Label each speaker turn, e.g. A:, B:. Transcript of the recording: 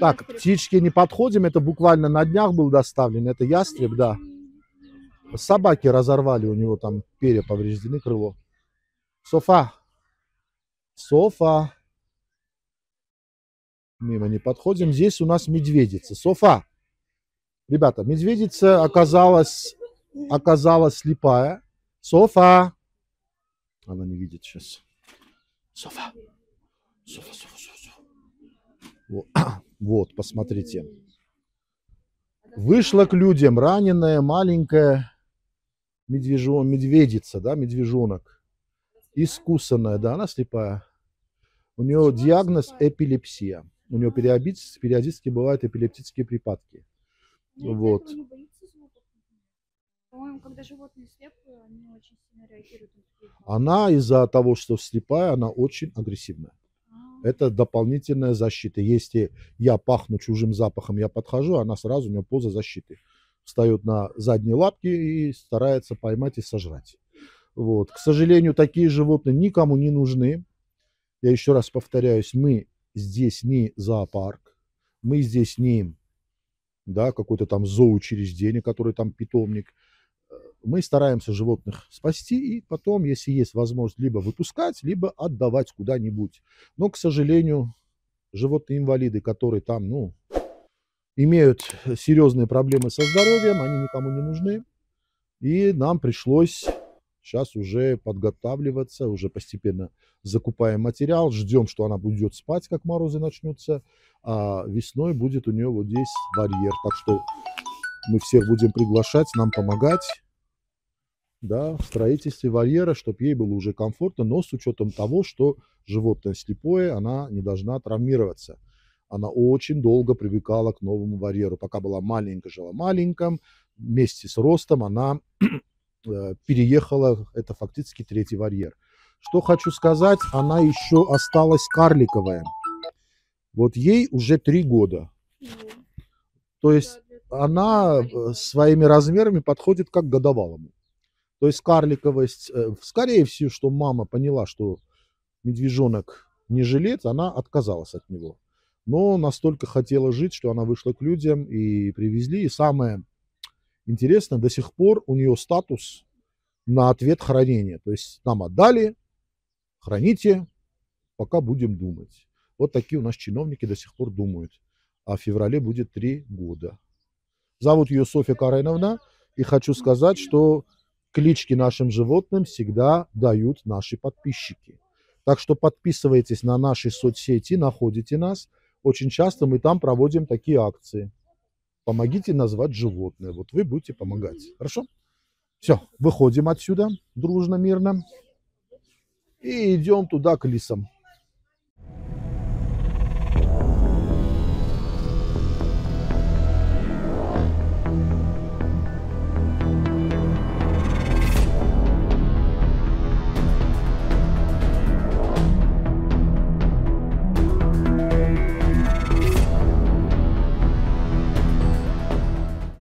A: Так, птички не подходим, это буквально на днях был доставлен, это ястреб, да. Собаки разорвали у него там перья повреждены, крыло. Софа. Софа. Мимо не подходим. Здесь у нас медведица. Софа. Ребята, медведица оказалась, оказалась слепая. Софа. Она не видит сейчас. Софа. Софа, Софа, Софа. софа. Вот, посмотрите. Вышла к людям раненая маленькая медвежо, медведица, да, медвежонок. Искусанная, да, она слепая. У нее диагноз эпилепсия. У нее периодически, периодически бывают эпилептические припадки. Нет, вот. Она из-за того, что слепая, она очень агрессивная это дополнительная защита. Если я пахну чужим запахом, я подхожу, она сразу, у нее поза защиты. Встает на задние лапки и старается поймать и сожрать. Вот. К сожалению, такие животные никому не нужны. Я еще раз повторяюсь, мы здесь не зоопарк, мы здесь не да, какое-то там зооучреждение, который там питомник – мы стараемся животных спасти и потом, если есть возможность, либо выпускать, либо отдавать куда-нибудь. Но, к сожалению, животные-инвалиды, которые там, ну, имеют серьезные проблемы со здоровьем, они никому не нужны. И нам пришлось сейчас уже подготавливаться, уже постепенно закупаем материал, ждем, что она будет спать, как морозы начнутся, а весной будет у нее вот здесь барьер. Так что мы всех будем приглашать, нам помогать да, в строительстве вольера, чтобы ей было уже комфортно, но с учетом того, что животное слепое, она не должна травмироваться. Она очень долго привыкала к новому вольеру. Пока была маленькая, жила маленьком, вместе с ростом она э, переехала, это фактически третий вольер. Что хочу сказать, она еще осталась карликовая. Вот ей уже три года. То есть она э, своими размерами подходит как годовалому. То есть карликовость, э, скорее всего, что мама поняла, что медвежонок не жилец, она отказалась от него. Но настолько хотела жить, что она вышла к людям и привезли. И самое интересное, до сих пор у нее статус на ответ хранения. То есть нам отдали, храните, пока будем думать. Вот такие у нас чиновники до сих пор думают. А в феврале будет три года. Зовут ее Софья Кареновна. И хочу сказать, что клички нашим животным всегда дают наши подписчики. Так что подписывайтесь на наши соцсети, находите нас. Очень часто мы там проводим такие акции. Помогите назвать животное. Вот вы будете помогать. Хорошо? Все, выходим отсюда дружно, мирно. И идем туда к лисам.